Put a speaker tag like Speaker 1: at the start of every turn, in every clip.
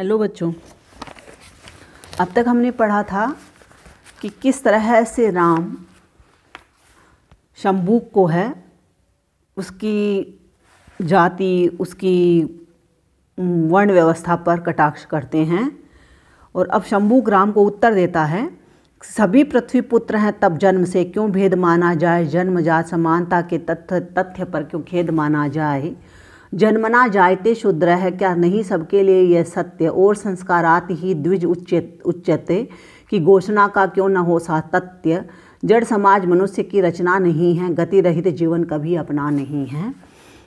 Speaker 1: hello बच्चों अब तक हमने पढ़ा था कि किस तरह से राम शंबुक को है उसकी जाति उसकी वर्ण व्यवस्था पर कटाक्ष करते हैं और अब शंबुक राम को उत्तर देता है सभी पृथ्वी पुत्र हैं तब जन्म से क्यों भेद माना जाए जन्म जात समानता के तथ्य तथ्य पर क्यों खेद माना जाए जन्मना जायते शुद्र है क्या नहीं सबके लिए यह सत्य और संस्कारात ही द्विज उच्चत उच्चते कि घोषणा का क्यों न हो सातत्य जड़ समाज मनुष्य की रचना नहीं है गति रहित जीवन कभी अपना नहीं है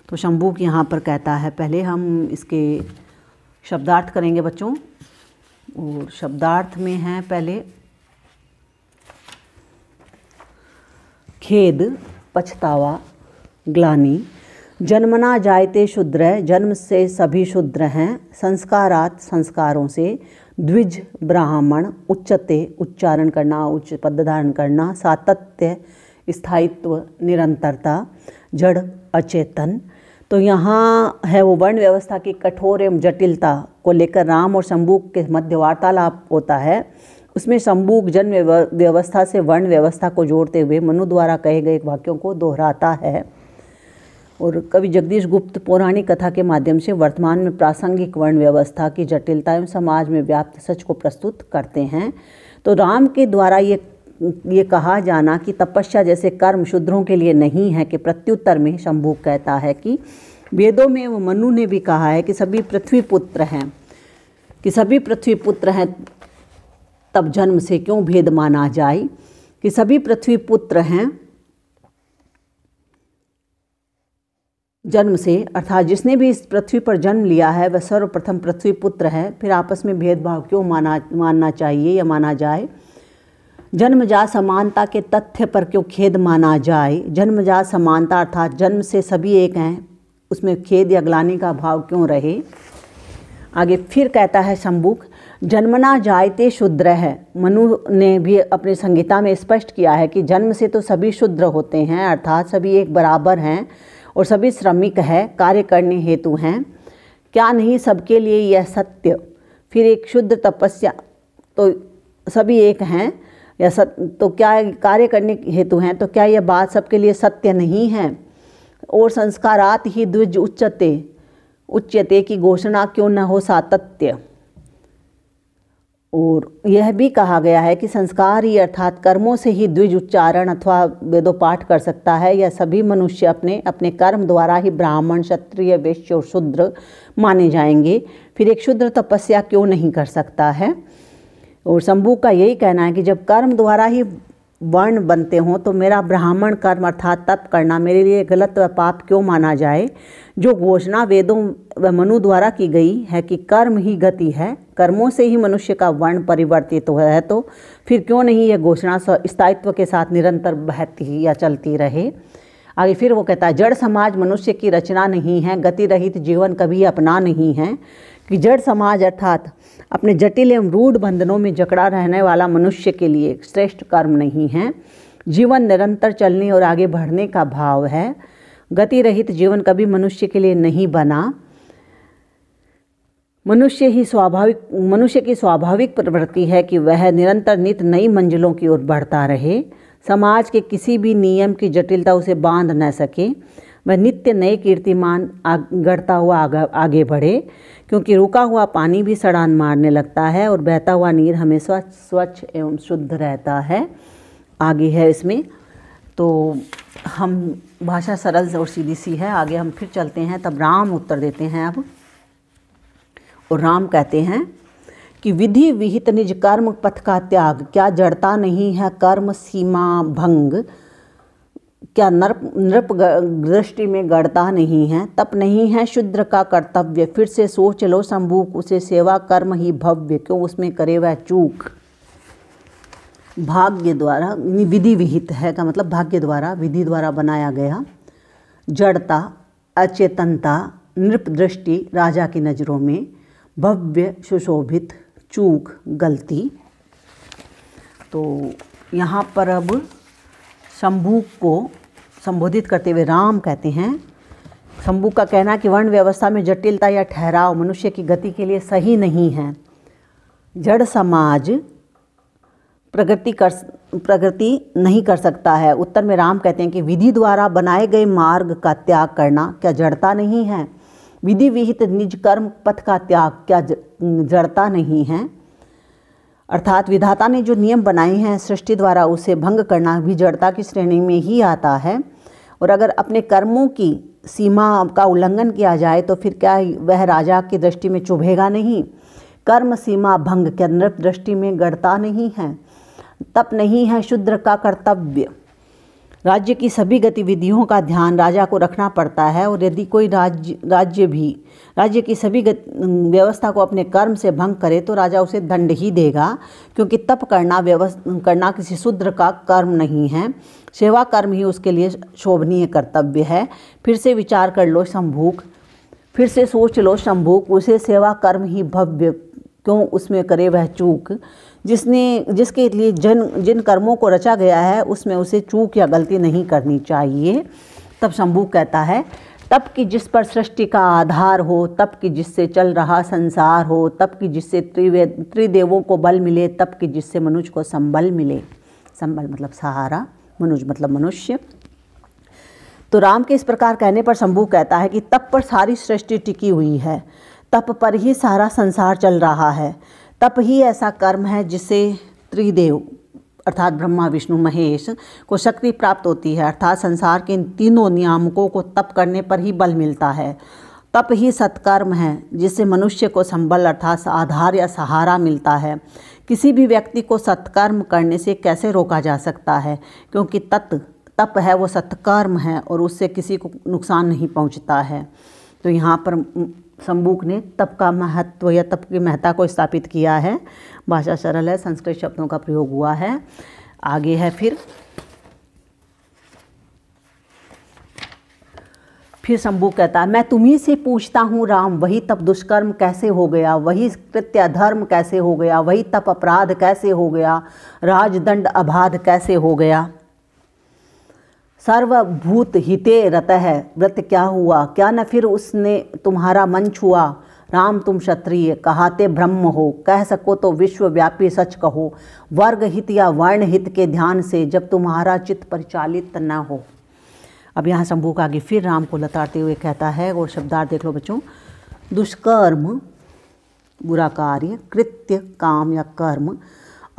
Speaker 1: तो शंभू यहाँ पर कहता है पहले हम इसके शब्दार्थ करेंगे बच्चों और शब्दार्थ में है पहले खेद पछतावा ग्लानी जन्मना जायते शूद्र जन्म से सभी शूद्र हैं संस्कारात संस्कारों से द्विज ब्राह्मण उच्चते उच्चारण करना उच्च पद धारण करना सातत्य स्थायित्व निरंतरता जड़ अचेतन तो यहाँ है वो वर्ण व्यवस्था की कठोर एवं जटिलता को लेकर राम और शंबूक के मध्य वार्तालाप होता है उसमें शंबूक जन्म व्यवस्था से वर्ण व्यवस्था को जोड़ते हुए मनु द्वारा कहे गए वाक्यों को दोहराता है और कवि जगदीश गुप्त पौराणिक कथा के माध्यम से वर्तमान में प्रासंगिक वर्ण व्यवस्था की जटिलता एवं समाज में व्याप्त सच को प्रस्तुत करते हैं तो राम के द्वारा ये ये कहा जाना कि तपस्या जैसे कर्म शूद्रों के लिए नहीं है कि प्रत्युत्तर में शंभु कहता है कि वेदों में वो मनु ने भी कहा है कि सभी पृथ्वी पुत्र हैं कि सभी पृथ्वी पुत्र हैं तब जन्म से क्यों भेद माना जाए कि सभी पृथ्वी पुत्र हैं जन्म से अर्थात जिसने भी इस पृथ्वी पर जन्म लिया है वह सर्वप्रथम पृथ्वी पुत्र है फिर आपस में भेदभाव क्यों माना मानना चाहिए या माना जाए जन्मजात समानता के तथ्य पर क्यों खेद माना जाए जन्मजात समानता अर्थात जन्म से सभी एक हैं उसमें खेद या ग्लानी का भाव क्यों रहे आगे फिर कहता है शंबुक जन्मना जायते शुद्र है मनु ने भी अपनी संगीता में स्पष्ट किया है कि जन्म से तो सभी शुद्र होते हैं अर्थात सभी एक बराबर हैं और सभी श्रमिक है कार्य करने हेतु हैं क्या नहीं सबके लिए यह सत्य फिर एक शुद्ध तपस्या तो सभी एक हैं या सत तो क्या कार्य करने हेतु हैं तो क्या यह बात सबके लिए सत्य नहीं है और संस्कारात ही द्विज उच्चते उच्चते की घोषणा क्यों न हो सातत्य और यह भी कहा गया है कि संस्कार ही अर्थात कर्मों से ही द्विज उच्चारण अथवा वेदोपाठ कर सकता है यह सभी मनुष्य अपने अपने कर्म द्वारा ही ब्राह्मण क्षत्रिय वैश्य और शूद्र माने जाएंगे फिर एक शूद्र तपस्या क्यों नहीं कर सकता है और शंभू का यही कहना है कि जब कर्म द्वारा ही वर्ण बनते हों तो मेरा ब्राह्मण कर्म अर्थात तप करना मेरे लिए गलत व पाप क्यों माना जाए जो घोषणा वेदों व मनु द्वारा की गई है कि कर्म ही गति है कर्मों से ही मनुष्य का वर्ण परिवर्तित हो है तो फिर क्यों नहीं यह घोषणा स्थायित्व के साथ निरंतर बहती या चलती रहे आगे फिर वो कहता है जड़ समाज मनुष्य की रचना नहीं है गति रहित जीवन कभी अपना नहीं है कि जड़ समाज अर्थात अपने जटिल एवं रूढ़ बंधनों में जकड़ा रहने वाला मनुष्य के लिए श्रेष्ठ कर्म नहीं है जीवन निरंतर चलने और आगे बढ़ने का भाव है गति रहित जीवन कभी मनुष्य के लिए नहीं बना मनुष्य ही स्वाभाविक मनुष्य की स्वाभाविक प्रवृत्ति है कि वह निरंतर नित नई मंजिलों की ओर बढ़ता रहे समाज के किसी भी नियम की जटिलता उसे बांध न सके वह नित्य नए कीर्तिमान गढ़ता हुआ आगे आगे बढ़े क्योंकि रुका हुआ पानी भी सड़ान मारने लगता है और बहता हुआ नीर हमेशा स्वच्छ एवं शुद्ध रहता है आगे है इसमें तो हम भाषा सरल और सीधी सी है आगे हम फिर चलते हैं तब राम उत्तर देते हैं अब और राम कहते हैं कि विधि विहित निज कर्म पथ का त्याग क्या जड़ता नहीं है कर्म सीमा भंग क्या नृप नृप दृष्टि में गढ़ता नहीं है तप नहीं है शुद्र का कर्तव्य फिर से सोच लो संभूक उसे सेवा कर्म ही भव्य क्यों उसमें करे वह चूक भाग्य द्वारा विधि विहित है का मतलब भाग्य द्वारा विधि द्वारा बनाया गया जड़ता अचेतनता नृप दृष्टि राजा की नज़रों में भव्य सुशोभित चूक गलती तो यहाँ पर अब शंभू को संबोधित करते हुए राम कहते हैं शंभु का कहना कि वर्ण व्यवस्था में जटिलता या ठहराव मनुष्य की गति के लिए सही नहीं है जड़ समाज प्रगति कर प्रगति नहीं कर सकता है उत्तर में राम कहते हैं कि विधि द्वारा बनाए गए मार्ग का त्याग करना क्या जड़ता नहीं है विधि विहित निज कर्म पथ का त्याग क्या जड़ता नहीं है अर्थात विधाता ने जो नियम बनाए हैं सृष्टि द्वारा उसे भंग करना भी जड़ता की श्रेणी में ही आता है और अगर अपने कर्मों की सीमा का उल्लंघन किया जाए तो फिर क्या वह राजा की दृष्टि में चुभेगा नहीं कर्म सीमा भंग के नृप दृष्टि में गढ़ता नहीं है तप नहीं है शूद्र का कर्तव्य राज्य की सभी गतिविधियों का ध्यान राजा को रखना पड़ता है और यदि कोई राज्य राज्य भी राज्य की सभी व्यवस्था को अपने कर्म से भंग करे तो राजा उसे दंड ही देगा क्योंकि तप करना व्यवस्था करना किसी शूद्र का कर्म नहीं है सेवा कर्म ही उसके लिए शोभनीय कर्तव्य है फिर से विचार कर लो शंभूक फिर से सोच लो शंभूक उसे सेवा कर्म ही भव्य क्यों उसमें करे वह चूक जिसने जिसके लिए जन जिन कर्मों को रचा गया है उसमें उसे चूक या गलती नहीं करनी चाहिए तब शंभु कहता है तप की जिस पर सृष्टि का आधार हो तप की जिससे चल रहा संसार हो तप की जिससे त्रिवे त्रिदेवों को बल मिले तप की जिससे मनुष्य को संबल मिले संबल मतलब सहारा मनुष्य मतलब मनुष्य तो राम के इस प्रकार कहने पर शंभु कहता है कि तप पर सारी सृष्टि टिकी हुई है तप पर ही सारा संसार चल रहा है तप ही ऐसा कर्म है जिससे त्रिदेव अर्थात ब्रह्मा विष्णु महेश को शक्ति प्राप्त होती है अर्थात संसार के इन तीनों नियामकों को तप करने पर ही बल मिलता है तप ही सत्कर्म है जिससे मनुष्य को संबल अर्थात आधार या सहारा मिलता है किसी भी व्यक्ति को सत्कर्म करने से कैसे रोका जा सकता है क्योंकि तत् तप है वो सत्कर्म है और उससे किसी को नुकसान नहीं पहुंचता है तो यहाँ पर शंबुक ने तप का महत्व या तप की महत्ता को स्थापित किया है भाषा सरल है संस्कृत शब्दों का प्रयोग हुआ है आगे है फिर फिर शंभु कहता है मैं तुम्ही से पूछता हूँ राम वही तप दुष्कर्म कैसे हो गया वही कृत्य धर्म कैसे हो गया वही तप अपराध कैसे हो गया राजदंड अबाध कैसे हो गया सर्वभूत हिते रत है व्रत क्या हुआ क्या न फिर उसने तुम्हारा मन छुआ राम तुम क्षत्रिय कहाते ब्रह्म हो कह सको तो विश्वव्यापी सच कहो वर्ग हित या वर्ण हित के ध्यान से जब तुम्हारा चित्त परिचालित न हो अब यहाँ शंभू का आगे फिर राम को लताड़ते हुए कहता है और शब्दार्थ देख लो बच्चों दुष्कर्म बुरा कार्य कृत्य काम या कर्म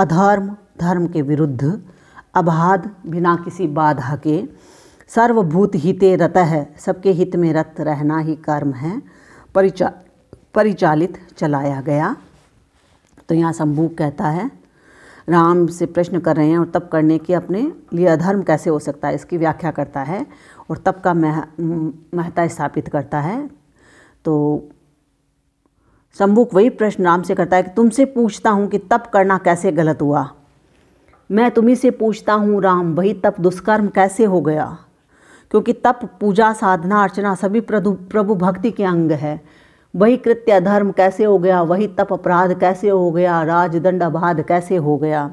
Speaker 1: अधर्म धर्म के विरुद्ध अबाध बिना किसी बाधा के सर्वभूत हिते रत है सबके हित में रत रहना ही कर्म है परिचा परिचालित चलाया गया तो यहाँ शंभू कहता है राम से प्रश्न कर रहे हैं और तप करने के अपने लिए अधर्म कैसे हो सकता है इसकी व्याख्या करता है और तप का मह महता स्थापित करता है तो शंभुक वही प्रश्न राम से करता है कि तुमसे पूछता हूँ कि तप करना कैसे गलत हुआ मैं तुम्हें से पूछता हूँ राम वही तप दुष्कर्म कैसे हो गया क्योंकि तप पूजा साधना अर्चना सभी प्रभु प्रभु भक्ति के अंग है वही कृत्य धर्म कैसे हो गया वही तप अपराध कैसे हो गया राजदंड अबाध कैसे हो गया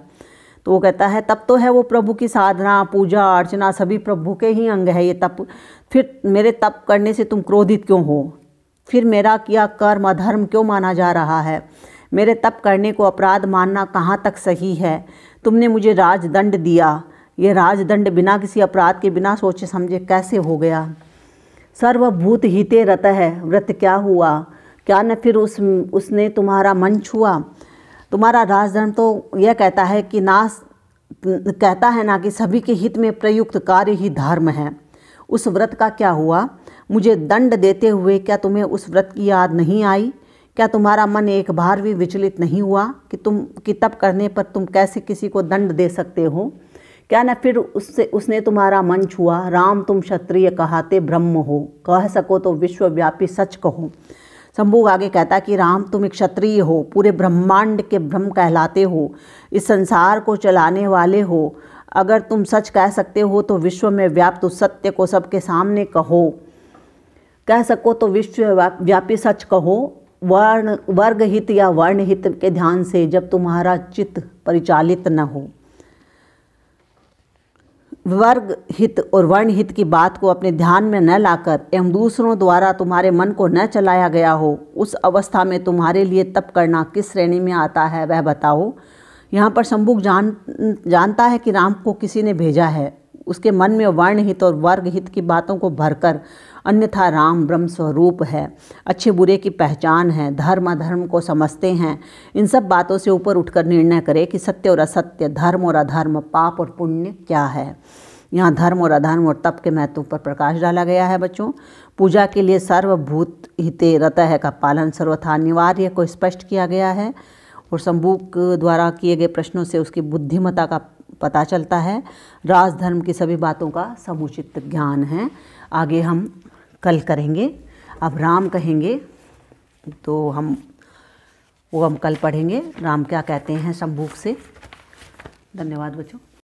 Speaker 1: तो वो कहता है तप तो है वो प्रभु की साधना पूजा अर्चना सभी प्रभु के ही अंग है ये तप फिर मेरे तप करने से तुम क्रोधित क्यों हो फिर मेरा किया कर्म अधर्म क्यों माना जा रहा है मेरे तप करने को अपराध मानना कहाँ तक सही है तुमने मुझे राजदंड दिया ये राजदंड बिना किसी अपराध के बिना सोचे समझे कैसे हो गया सर्वभूत हिते रत है व्रत क्या हुआ क्या न फिर उस उसने तुम्हारा मन छुआ तुम्हारा राजदंड तो यह कहता है कि ना कहता है ना कि सभी के हित में प्रयुक्त कार्य ही धर्म है उस व्रत का क्या हुआ मुझे दंड देते हुए क्या तुम्हें उस व्रत की याद नहीं आई क्या तुम्हारा मन एक बार भी विचलित नहीं हुआ कि तुम कि तप करने पर तुम कैसे किसी को दंड दे सकते हो क्या न फिर उससे उसने तुम्हारा मन छुआ राम तुम क्षत्रिय कहाते ब्रह्म हो कह सको तो विश्वव्यापी सच कहो शंभुग आगे कहता कि राम तुम एक क्षत्रिय हो पूरे ब्रह्मांड के ब्रह्म कहलाते हो इस संसार को चलाने वाले हो अगर तुम सच कह सकते हो तो विश्व में व्याप्त उस सत्य को सबके सामने कहो कह सको तो विश्व व्यापी सच कहो वर्ण वर्ग हित या वर्ण हित के ध्यान से जब तुम्हारा चित्त परिचालित न हो वर्ग हित और वर्ण हित की बात को अपने ध्यान में न लाकर एवं दूसरों द्वारा तुम्हारे मन को न चलाया गया हो उस अवस्था में तुम्हारे लिए तप करना किस श्रेणी में आता है वह बताओ यहाँ पर शंभुक जान जानता है कि राम को किसी ने भेजा है उसके मन में वर्ण हित और वर्ग हित की बातों को भरकर अन्यथा राम ब्रह्म स्वरूप है अच्छे बुरे की पहचान है धर्म अधर्म को समझते हैं इन सब बातों से ऊपर उठकर निर्णय करें कि सत्य और असत्य धर्म और अधर्म पाप और पुण्य क्या है यहाँ धर्म और अधर्म और तप के महत्व पर प्रकाश डाला गया है बच्चों पूजा के लिए सर्वभूत हिते रतः का पालन सर्वथा अनिवार्य को स्पष्ट किया गया है और शंबुक द्वारा किए गए प्रश्नों से उसकी बुद्धिमता का पता चलता है राजधर्म की सभी बातों का समुचित ज्ञान है आगे हम कल करेंगे अब राम कहेंगे तो हम वो हम कल पढ़ेंगे राम क्या कहते हैं संभूक से धन्यवाद बच्चों